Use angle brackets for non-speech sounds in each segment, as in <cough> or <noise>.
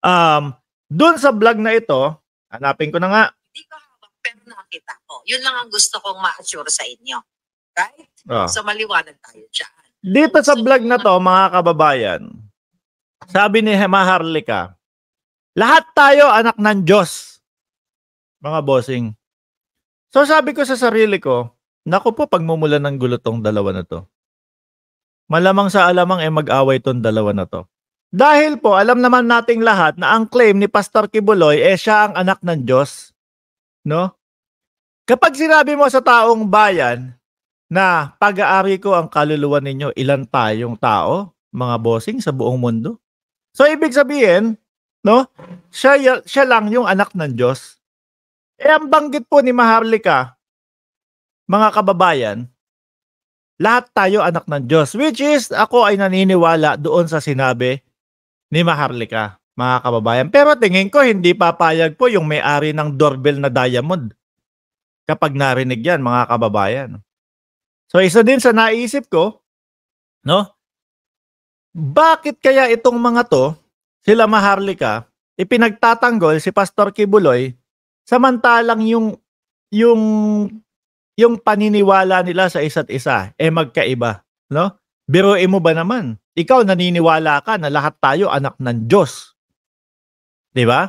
Um, doon sa vlog na ito, hanapin ko na nga. Hindi ko hawak pero nakita ko. Yun lang ang gusto kong ma-assure sa inyo. Right? Oh. So maliwanag tayo dyan. Dito sa vlog na to, mga kababayan, sabi ni Hema Harlika, lahat tayo anak ng Diyos, mga bossing. So sabi ko sa sarili ko, naku po, pagmumulan ng gulo tong dalawa na to. Malamang sa alamang eh mag-away tong dalawa na to. Dahil po, alam naman nating lahat na ang claim ni Pastor Kibuloy, eh siya ang anak ng Diyos. No? Kapag sinabi mo sa taong bayan na pag-aari ko ang kaluluwa ninyo, ilan tayong tao, mga bossing sa buong mundo? So ibig sabihin, no? Siya, siya lang yung anak ng Diyos. Eh ang banggit po ni Maharlika, mga kababayan, lahat tayo anak ng Diyos. Which is, ako ay naniniwala doon sa sinabi ni Maharlika, mga kababayan. Pero tingin ko hindi papayag po yung may-ari ng doorbell na diamond kapag narinig yan, mga kababayan. So isa din sa naisip ko, no? Bakit kaya itong mga to, sila Maharlika, ipinagtatanggol si Pastor Kibuloy samantalang yung yung yung paniniwala nila sa isa't isa eh magkaiba, no? Biruin mo ba naman? Ikaw naniniwala ka na lahat tayo anak ng Diyos. 'Di ba?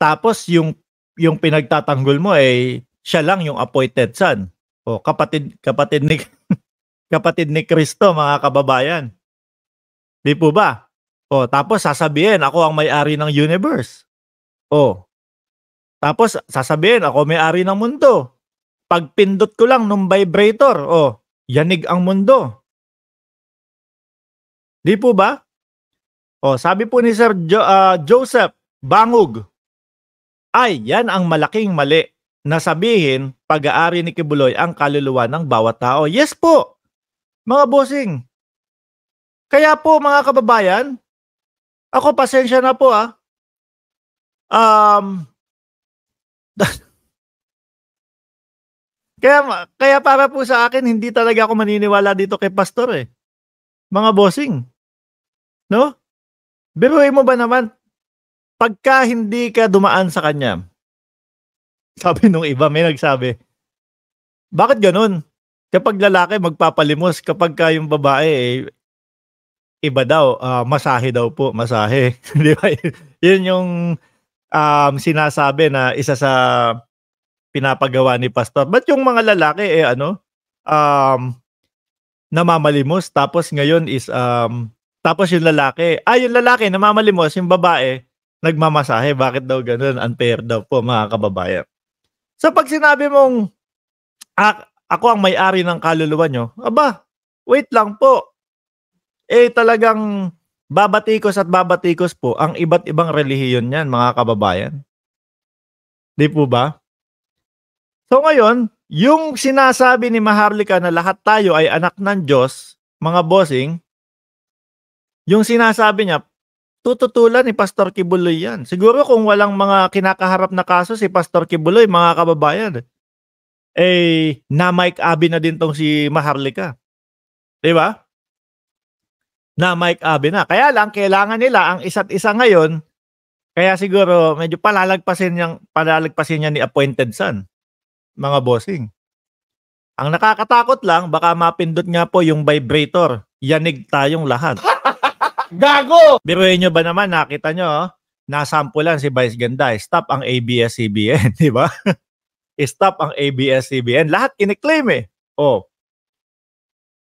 Tapos yung yung pinagtatanggol mo ay eh, siya lang yung appointed son. O kapatid kapatid ni <laughs> kapatid ni Kristo mga kababayan. Di po ba? O tapos sasabihin ako ang may-ari ng universe. O tapos sasabihin ako may-ari ng mundo. Pagpindot ko lang ng vibrator, o yanig ang mundo. Di po ba? O, sabi po ni Sir jo- uh, Joseph Bangug, ay, yan ang malaking mali na sabihin pag-aari ni Kibuloy ang kaluluwa ng bawat tao. Yes po, mga bossing. Kaya po mga kababayan, ako pasensya na po ah. Um, <laughs> kaya, kaya para po sa akin, hindi talaga ako maniniwala dito kay Pastor eh. Mga bossing, No? Biruin mo ba naman, pagka hindi ka dumaan sa kanya, sabi nung iba, may nagsabi, bakit ganun? Kapag lalaki, magpapalimos. Kapag ka yung babae, eh, iba daw, uh, masahe daw po, masahe. <laughs> Di ba? Yun yung um, sinasabi na isa sa pinapagawa ni pastor. But yung mga lalaki eh ano, um namamalimos tapos ngayon is um tapos yung lalaki, ay yung lalaki, namamalimos, yung babae, nagmamasahe. Bakit daw ganun? Unfair daw po, mga kababayan. So pag sinabi mong, ako ang may-ari ng kaluluwa nyo, aba, wait lang po. Eh talagang babatikos at babatikos po ang iba't ibang relihiyon niyan, mga kababayan. Di po ba? So ngayon, yung sinasabi ni Maharlika na lahat tayo ay anak ng Diyos, mga bossing, yung sinasabi niya, tututulan ni Pastor Kibuloy yan. Siguro kung walang mga kinakaharap na kaso si Pastor Kibuloy, mga kababayan, eh, na Mike Abbey na din tong si Maharlika. Di ba? Na Mike Abbey na. Kaya lang, kailangan nila ang isa't isa ngayon, kaya siguro medyo palalagpasin, niyang, palalagpasin niya ni Appointed Son, mga bossing. Ang nakakatakot lang, baka mapindot nga po yung vibrator. Yanig tayong lahat. <laughs> Gago! Biruin nyo ba naman, nakita nyo, oh? nasampulan si Vice Ganda, eh. stop ang ABS-CBN, <laughs> di ba? <laughs> Eh, stop ang ABS-CBN. Lahat kiniklaim eh. Oh.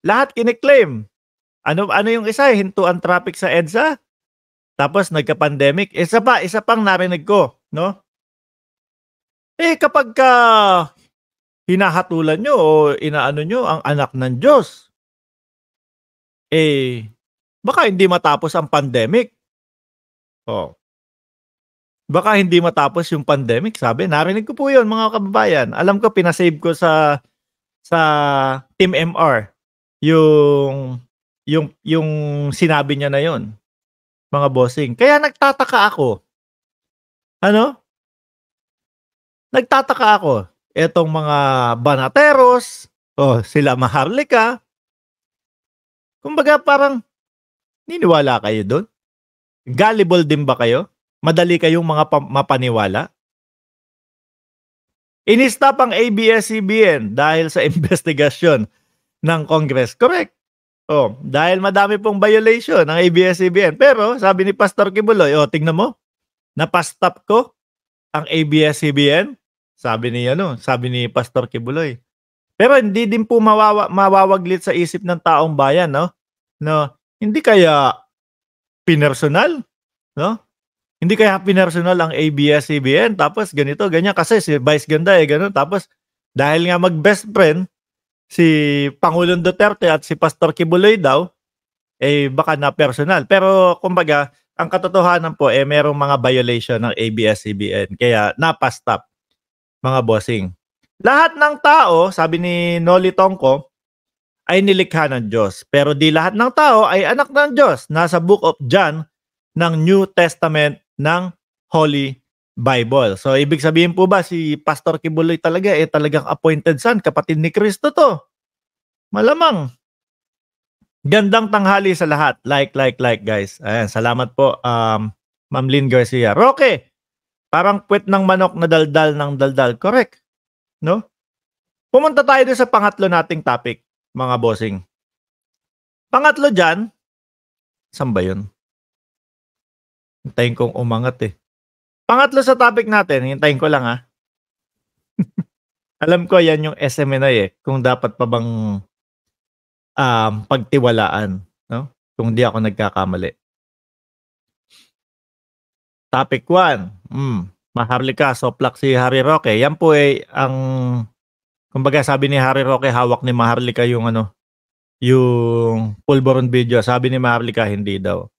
Lahat kiniklaim. Ano ano yung isa, eh? hintuan traffic sa EDSA? Tapos nagka-pandemic. Isa pa, isa pang narinig ko, no? Eh kapag ka hinahatulan nyo o inaano nyo ang anak ng Diyos, eh baka hindi matapos ang pandemic. Oh. Baka hindi matapos yung pandemic, sabi. Narinig ko po 'yon, mga kababayan. Alam ko pinasave ko sa sa Team MR yung yung yung sinabi niya na 'yon. Mga bossing. Kaya nagtataka ako. Ano? Nagtataka ako. Etong mga banateros, oh, sila Maharlika. Kumbaga parang Niniwala kayo doon? Gullible din ba kayo? Madali kayong mga mapaniwala? Inistop ang ABS-CBN dahil sa <laughs> investigasyon ng Congress. Correct. Oh, dahil madami pong violation ng ABS-CBN. Pero sabi ni Pastor Kibuloy, oh, tingnan mo, napastop ko ang ABS-CBN. Sabi ni ano, sabi ni Pastor Kibuloy. Pero hindi din po mawawa, mawawaglit sa isip ng taong bayan, no? No. Hindi kaya pinersonal, no? Hindi kaya pinersonal ang ABS-CBN tapos ganito, ganyan kasi si Vice Ganda eh ganun tapos dahil nga mag best friend si Pangulong Duterte at si Pastor Kibuloy daw eh baka na personal. Pero kumbaga, ang katotohanan po eh merong mga violation ng ABS-CBN kaya napastop mga bossing. Lahat ng tao, sabi ni Noli Tongko, ay nilikha ng Diyos. Pero di lahat ng tao ay anak ng Diyos. Nasa Book of John ng New Testament ng Holy Bible. So ibig sabihin po ba si Pastor Kibuloy talaga eh talagang appointed son, kapatid ni Kristo to. Malamang. Gandang tanghali sa lahat. Like, like, like guys. Ayan, salamat po um, Ma'am Lynn Garcia. Roque, parang puwet ng manok na daldal ng daldal. Correct. No? Pumunta tayo sa pangatlo nating topic mga bossing. Pangatlo dyan, saan ba yun? Hintayin kong umangat eh. Pangatlo sa topic natin, hintayin ko lang ha. Ah. <laughs> Alam ko yan yung SMNI eh, kung dapat pa bang um, pagtiwalaan. No? Kung di ako nagkakamali. Topic 1. Mm, maharlika, soplak si Harry Roque. Yan po ay eh, ang Kumbaga sabi ni Harry Roque hawak ni Maharlika yung ano, yung Pulboron video. Sabi ni Maharlika hindi daw.